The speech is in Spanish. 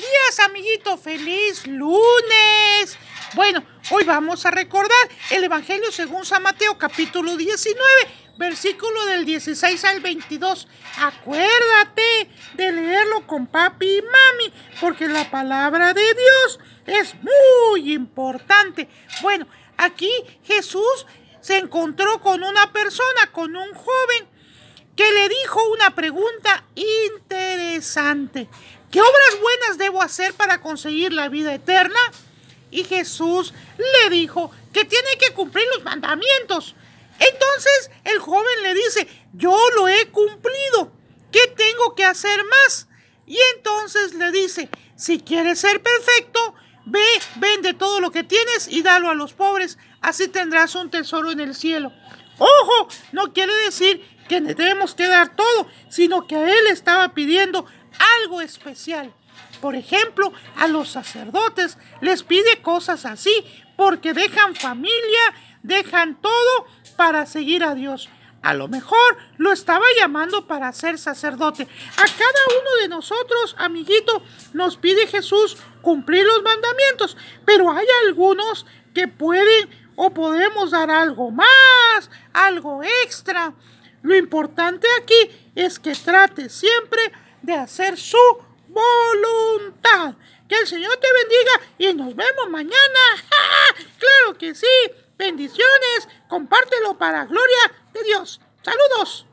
días, amiguito. Feliz lunes. Bueno, hoy vamos a recordar el Evangelio según San Mateo, capítulo 19, versículo del 16 al 22. Acuérdate de leerlo con papi y mami, porque la palabra de Dios es muy importante. Bueno, aquí Jesús se encontró con una persona, con un joven, que le dijo una pregunta interesante interesante. ¿Qué obras buenas debo hacer para conseguir la vida eterna? Y Jesús le dijo que tiene que cumplir los mandamientos. Entonces el joven le dice, yo lo he cumplido, ¿qué tengo que hacer más? Y entonces le dice, si quieres ser perfecto, ve, vende todo lo que tienes y dalo a los pobres, así tendrás un tesoro en el cielo. Ojo, no quiere decir que le debemos que dar todo, sino que a él estaba pidiendo algo especial. Por ejemplo, a los sacerdotes les pide cosas así porque dejan familia, dejan todo para seguir a Dios. A lo mejor lo estaba llamando para ser sacerdote. A cada uno de nosotros, amiguito, nos pide Jesús cumplir los mandamientos, pero hay algunos que pueden o podemos dar algo más, algo extra. Lo importante aquí es que trate siempre de hacer su voluntad. Que el Señor te bendiga y nos vemos mañana. Claro que sí. Bendiciones. Compártelo para gloria de Dios. Saludos.